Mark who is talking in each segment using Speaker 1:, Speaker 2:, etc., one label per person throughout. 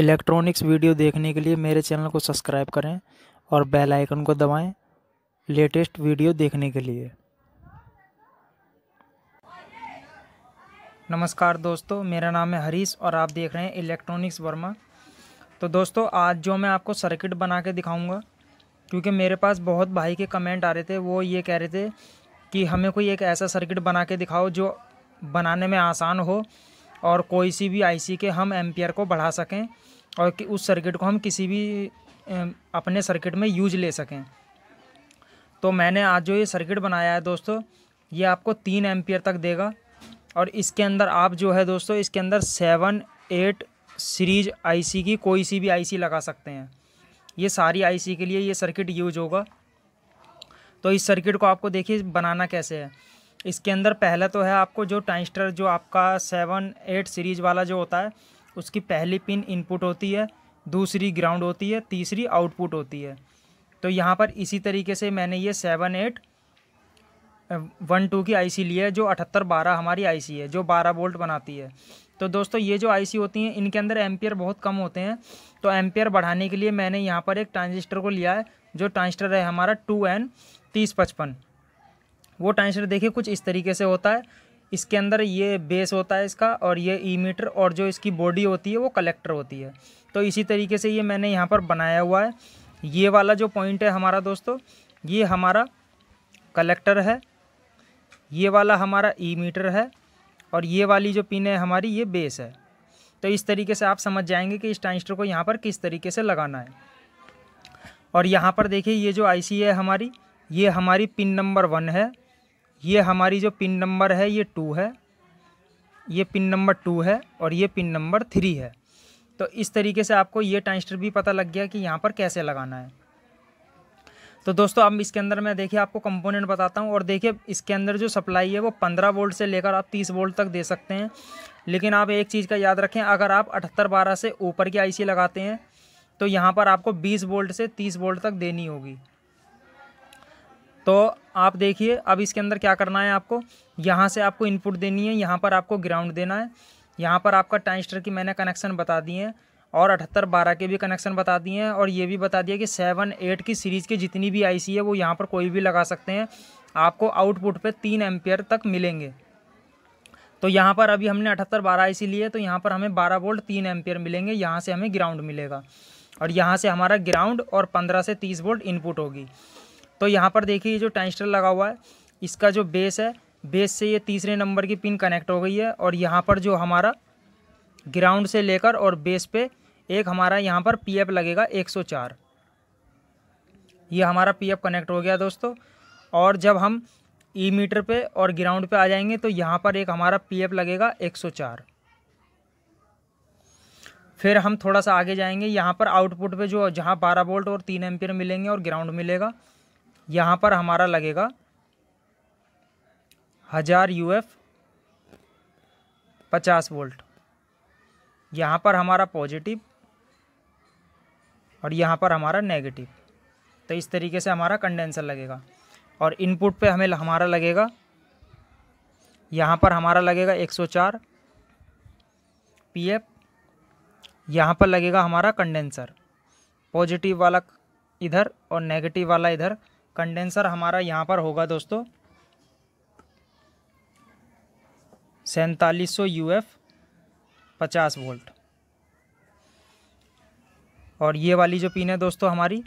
Speaker 1: electronics video देखने के लिए मेरे चैनल को सब्सक्राइब करें और बेल आइकन को दबाएं लेटेस्ट वीडियो देखने के लिए नमस्कार दोस्तों मेरा नाम है हरीश और आप देख रहे हैं इलेक्ट्रॉनिक्स वर्मा तो दोस्तों आज जो मैं आपको सर्किट बना के दिखाऊँगा क्योंकि मेरे पास बहुत भाई के कमेंट आ रहे थे वो ये कह रहे थे कि हमें कोई एक ऐसा सर्किट बना के दिखाओ जो बनाने में आसान हो और कोई सी भी आईसी के हम एम्पियर को बढ़ा सकें और कि उस सर्किट को हम किसी भी अपने सर्किट में यूज ले सकें तो मैंने आज जो ये सर्किट बनाया है दोस्तों ये आपको तीन एम्पियर तक देगा और इसके अंदर आप जो है दोस्तों इसके अंदर सेवन एट सीरीज आईसी की कोई सी भी आईसी लगा सकते हैं ये सारी आईसी के लिए ये सर्किट यूज होगा तो इस सर्किट को आपको देखिए बनाना कैसे है इसके अंदर पहला तो है आपको जो टाइस्टर जो आपका सेवन एट सीरीज वाला जो होता है उसकी पहली पिन इनपुट होती है दूसरी ग्राउंड होती है तीसरी आउटपुट होती है तो यहाँ पर इसी तरीके से मैंने ये सेवन एट वन टू की आईसी ली है जो अठहत्तर बारह हमारी आईसी है जो बारह वोल्ट बनाती है तो दोस्तों ये जो आईसी होती हैं इनके अंदर एम्पियर बहुत कम होते हैं तो एम्पियर बढ़ाने के लिए मैंने यहाँ पर एक ट्रांजिस्टर को लिया है जो ट्रांजिस्टर है हमारा टू एन तीस पचपन वो ट्रांजिस्टर देखिए कुछ इस तरीके से होता है इसके अंदर ये बेस होता है इसका और ये ईमीटर और जो इसकी बॉडी होती है वो कलेक्टर होती है तो इसी तरीके से ये मैंने यहाँ पर बनाया हुआ है ये वाला जो पॉइंट है हमारा दोस्तों ये हमारा कलेक्टर है ये वाला हमारा ई मीटर है और ये वाली जो पिन है हमारी ये बेस है तो इस तरीके से आप समझ जाएंगे कि इस ट्रांजिस्टर को यहाँ पर किस तरीके से लगाना है और यहाँ पर देखिए ये जो आईसी है हमारी ये हमारी पिन नंबर वन है ये हमारी जो पिन नंबर है ये टू है ये पिन नंबर टू है और ये पिन नंबर थ्री है तो इस तरीके से आपको ये ट्रांजिस्टर भी पता लग गया कि यहाँ पर कैसे लगाना है तो दोस्तों अब इसके अंदर मैं देखिए आपको कंपोनेंट बताता हूँ और देखिए इसके अंदर जो सप्लाई है वो पंद्रह वोल्ट से लेकर आप तीस वोल्ट तक दे सकते हैं लेकिन आप एक चीज़ का याद रखें अगर आप अठहत्तर बारह से ऊपर की आईसी लगाते हैं तो यहाँ पर आपको बीस वोल्ट से तीस वोल्ट तक देनी होगी तो आप देखिए अब इसके अंदर क्या करना है आपको यहाँ से आपको इनपुट देनी है यहाँ पर आपको ग्राउंड देना है यहाँ पर आपका ट्रांजिस्टर की मैंने कनेक्शन बता दिए हैं और अठहत्तर बारह के भी कनेक्शन बता दिए हैं और ये भी बता दिया कि सेवन एट की सीरीज़ की जितनी भी आईसी है वो यहाँ पर कोई भी लगा सकते हैं आपको आउटपुट पे तीन एम्पियर तक मिलेंगे तो यहाँ पर अभी हमने अठहत्तर बारह आई लिए तो यहाँ पर हमें बारह वोल्ट तीन एम्पियर मिलेंगे यहाँ से हमें ग्राउंड मिलेगा और यहाँ से हमारा ग्राउंड और पंद्रह से तीस वोल्ट इनपुट होगी तो यहाँ पर देखिए जो टेंस्टर लगा हुआ है इसका जो बेस है बेस से ये तीसरे नंबर की पिन कनेक्ट हो गई है और यहाँ पर जो हमारा ग्राउंड से लेकर और बेस पे एक हमारा यहाँ पर पीएफ लगेगा 104 ये हमारा पीएफ कनेक्ट हो गया दोस्तों और जब हम ई e मीटर पे और ग्राउंड पे आ जाएंगे तो यहाँ पर एक हमारा पीएफ लगेगा 104 फिर हम थोड़ा सा आगे जाएंगे यहाँ पर आउटपुट पे जो जहाँ 12 वोल्ट और 3 एम्पियर मिलेंगे और ग्राउंड मिलेगा यहाँ पर हमारा लगेगा हज़ार यू एफ पचास वोल्ट यहाँ पर हमारा पॉजिटिव और यहाँ पर हमारा नेगेटिव तो इस तरीके से हमारा कंडेंसर लगेगा और इनपुट पे हमें हमारा लगेगा यहाँ पर हमारा लगेगा 104 एफ यहाँ पर लगेगा हमारा कंडेंसर पॉजिटिव वाला इधर और नेगेटिव वाला इधर कंडेंसर हमारा यहाँ पर होगा दोस्तों सैंतालीस सौ यू एफ पचास वोल्ट और ये वाली जो पिन है दोस्तों हमारी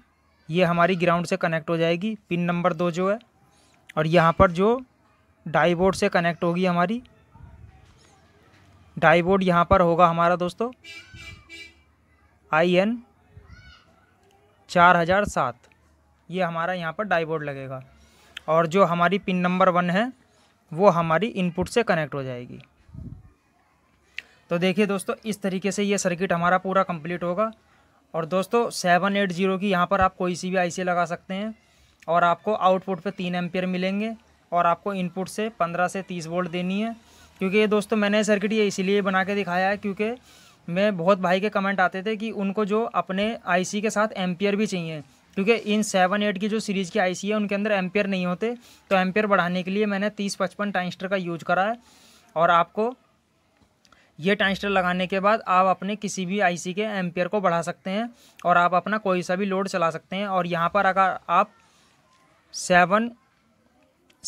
Speaker 1: ये हमारी ग्राउंड से कनेक्ट हो जाएगी पिन नंबर दो जो है और यहाँ पर जो डाई बोर्ड से कनेक्ट होगी हमारी डाई बोर्ड यहाँ पर होगा हमारा दोस्तों आई एन चार हज़ार सात ये हमारा यहाँ पर डाई बोर्ड लगेगा और जो हमारी पिन नंबर वन है वो हमारी इनपुट से कनेक्ट हो जाएगी तो देखिए दोस्तों इस तरीके से ये सर्किट हमारा पूरा कंप्लीट होगा और दोस्तों सेवन एट जीरो की यहाँ पर आप कोई सी भी आईसी लगा सकते हैं और आपको आउटपुट पे तीन एम्पियर मिलेंगे और आपको इनपुट से पंद्रह से तीस वोल्ट देनी है क्योंकि ये दोस्तों मैंने सर्किट ये इसीलिए बना के दिखाया है क्योंकि मैं बहुत भाई के कमेंट आते थे कि उनको जो अपने आई के साथ एम्पियर भी चाहिए क्योंकि इन सेवन एट की जो सीरीज़ की आईसी है उनके अंदर एम्पेयर नहीं होते तो एम्पेयर बढ़ाने के लिए मैंने तीस पचपन टाइंस्टर का यूज करा है और आपको ये टाइंस्टर लगाने के बाद आप अपने किसी भी आईसी के एम्पेयर को बढ़ा सकते हैं और आप अपना कोई सा भी लोड चला सकते हैं और यहाँ पर अगर आप seven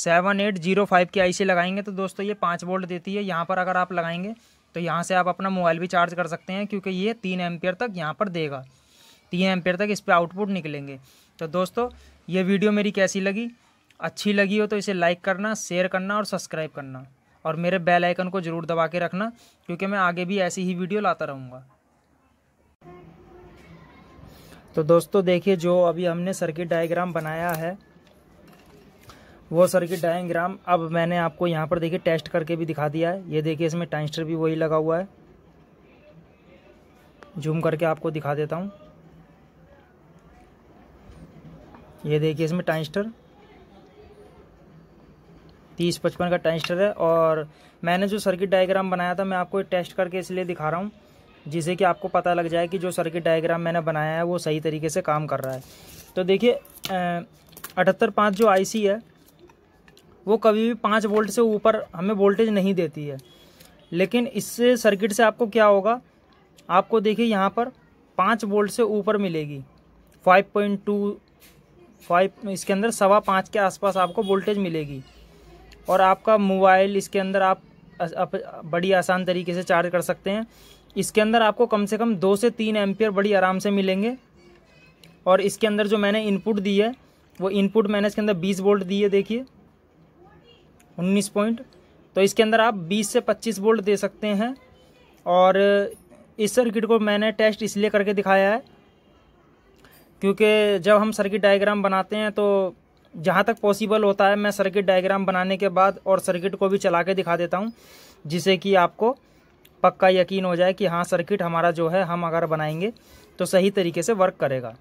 Speaker 1: seven eight zero five की आईसी लगाएंगे तो दोस्तों ये पाँच वोल्ट देती है यहाँ पर अगर आप लगाएंगे तो यहाँ से आप अपना मोबाइल भी चार्ज कर सकते हैं क्योंकि ये तीन एम्पियर तक यहाँ पर देगा तीन एम्पेयर तक इस पर आउटपुट निकलेंगे तो दोस्तों ये वीडियो मेरी कैसी लगी अच्छी लगी हो तो इसे लाइक करना शेयर करना और सब्सक्राइब करना और मेरे बेल आइकन को ज़रूर दबा के रखना क्योंकि मैं आगे भी ऐसी ही वीडियो लाता रहूँगा तो दोस्तों देखिए जो अभी हमने सर्किट डायग्राम बनाया है वो सर्किट डायग्राम अब मैंने आपको यहाँ पर देखिए टेस्ट करके भी दिखा दिया है ये देखिए इसमें टाइस्टर भी वही लगा हुआ है जूम करके आपको दिखा देता हूँ ये देखिए इसमें टाइस्टर तीस पचपन का टाइस्टर है और मैंने जो सर्किट डायग्राम बनाया था मैं आपको टेस्ट करके इसलिए दिखा रहा हूँ जिससे कि आपको पता लग जाए कि जो सर्किट डायग्राम मैंने बनाया है वो सही तरीके से काम कर रहा है तो देखिए अठहत्तर पाँच जो आईसी है वो कभी भी पाँच वोल्ट से ऊपर हमें वोल्टेज नहीं देती है लेकिन इससे सर्किट से आपको क्या होगा आपको देखिए यहाँ पर पाँच वोल्ट से ऊपर मिलेगी फाइव पॉइंट टू फाइव इसके अंदर सवा पाँच के आसपास आपको वोल्टेज मिलेगी और आपका मोबाइल इसके अंदर आप, बड़ी आसान तरीके से चार्ज कर सकते हैं इसके अंदर आपको कम से कम दो से तीन एम्पियर बड़ी आराम से मिलेंगे और इसके अंदर जो मैंने इनपुट दी है वो इनपुट मैंने इसके अंदर बीस वोल्ट दी है देखिए उन्नीस पॉइंट तो इसके अंदर आप बीस से पच्चीस वोल्ट दे सकते हैं और इस सर्किट को मैंने टेस्ट इसलिए करके दिखाया है क्योंकि जब हम सर्किट डायग्राम बनाते हैं तो जहाँ तक पॉसिबल होता है मैं सर्किट डायग्राम बनाने के बाद और सर्किट को भी चला के दिखा देता हूँ जिससे कि आपको पक्का यकीन हो जाए कि हाँ सर्किट हमारा जो है हम अगर बनाएंगे तो सही तरीके से वर्क करेगा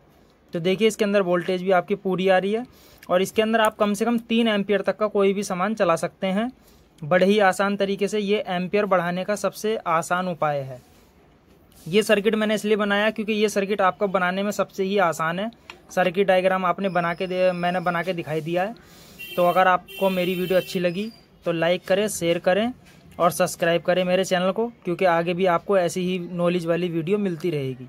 Speaker 1: तो देखिए इसके अंदर वोल्टेज भी आपकी पूरी आ रही है और इसके अंदर आप कम से कम तीन एम्पियर तक का कोई भी सामान चला सकते हैं बड़े ही आसान तरीके से ये एम्पियर बढ़ाने का सबसे आसान उपाय है ये सर्किट मैंने इसलिए बनाया क्योंकि ये सर्किट आपको बनाने में सबसे ही आसान है सर्किट डायग्राम आपने बना के मैंने बना के दिखाई दिया है तो अगर आपको मेरी वीडियो अच्छी लगी तो लाइक करें शेयर करें और सब्सक्राइब करें मेरे चैनल को क्योंकि आगे भी आपको ऐसी ही नॉलेज वाली वीडियो मिलती रहेगी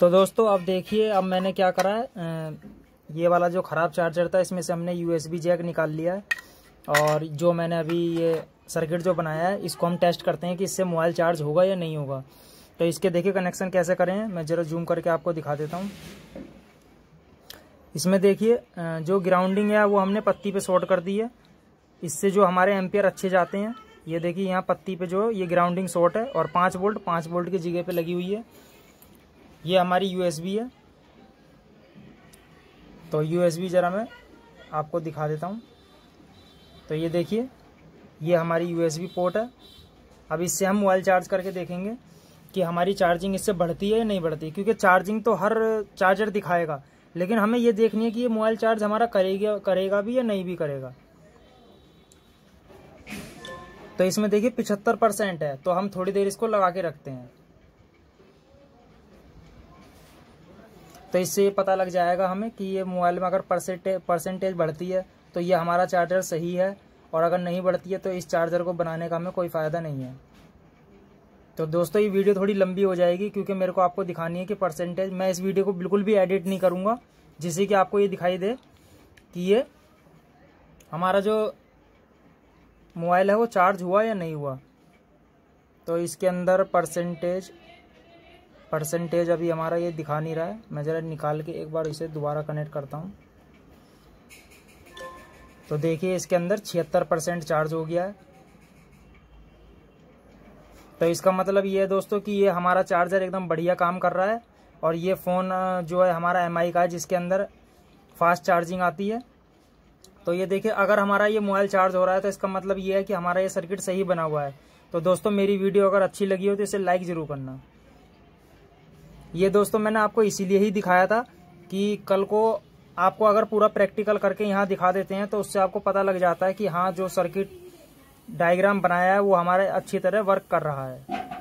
Speaker 1: तो दोस्तों अब देखिए अब मैंने क्या करा है ये वाला जो ख़राब चार्जर था इसमें से हमने यूएसबी जैक निकाल लिया है और जो मैंने अभी ये सर्किट जो बनाया है इसको हम टेस्ट करते हैं कि इससे मोबाइल चार्ज होगा या नहीं होगा तो इसके देखिए कनेक्शन कैसे करें मैं ज़रा जूम करके आपको दिखा देता हूँ इसमें देखिए जो ग्राउंडिंग है वो हमने पत्ती पे शॉर्ट कर दी है इससे जो हमारे एम्पियर अच्छे जाते हैं ये देखिए यहाँ पत्ती पे जो ये ग्राउंडिंग शॉर्ट है और पाँच वोल्ट पाँच वोल्ट की जगह पे लगी हुई है ये हमारी यूएसबी है तो यूएसबी ज़रा मैं आपको दिखा देता हूँ तो ये देखिए ये हमारी यूएसबी पोर्ट है अब इससे हम मोबाइल चार्ज करके देखेंगे कि हमारी चार्जिंग इससे बढ़ती है या नहीं बढ़ती क्योंकि चार्जिंग तो हर चार्जर दिखाएगा लेकिन हमें ये देखनी है कि ये मोबाइल चार्ज हमारा करेगा करेगा भी या नहीं भी करेगा तो इसमें देखिए पिछहत्तर परसेंट है तो हम थोड़ी देर इसको लगा के रखते हैं तो इससे पता लग जाएगा हमें कि ये मोबाइल में अगर परसेंटेज बढ़ती है तो ये हमारा चार्जर सही है और अगर नहीं बढ़ती है तो इस चार्जर को बनाने का हमें कोई फ़ायदा नहीं है तो दोस्तों ये वीडियो थोड़ी लंबी हो जाएगी क्योंकि मेरे को आपको दिखानी है कि परसेंटेज मैं इस वीडियो को बिल्कुल भी एडिट नहीं करूँगा जिससे कि आपको ये दिखाई दे कि ये हमारा जो मोबाइल है वो चार्ज हुआ या नहीं हुआ तो इसके अंदर परसेंटेज परसेंटेज अभी हमारा ये दिखा नहीं रहा है मैं ज़रा निकाल के एक बार इसे दोबारा कनेक्ट करता हूँ तो देखिए इसके अंदर छिहत्तर परसेंट चार्ज हो गया है तो इसका मतलब ये है दोस्तों कि ये हमारा चार्जर एकदम बढ़िया काम कर रहा है और ये फ़ोन जो है हमारा एम का है जिसके अंदर फास्ट चार्जिंग आती है तो ये देखिए अगर हमारा ये मोबाइल चार्ज हो रहा है तो इसका मतलब ये है कि हमारा ये सर्किट सही बना हुआ है तो दोस्तों मेरी वीडियो अगर अच्छी लगी हो तो इसे लाइक ज़रूर करना ये दोस्तों मैंने आपको इसीलिए ही दिखाया था कि कल को आपको अगर पूरा प्रैक्टिकल करके यहाँ दिखा देते हैं तो उससे आपको पता लग जाता है कि हाँ जो सर्किट डायग्राम बनाया है वो हमारे अच्छी तरह वर्क कर रहा है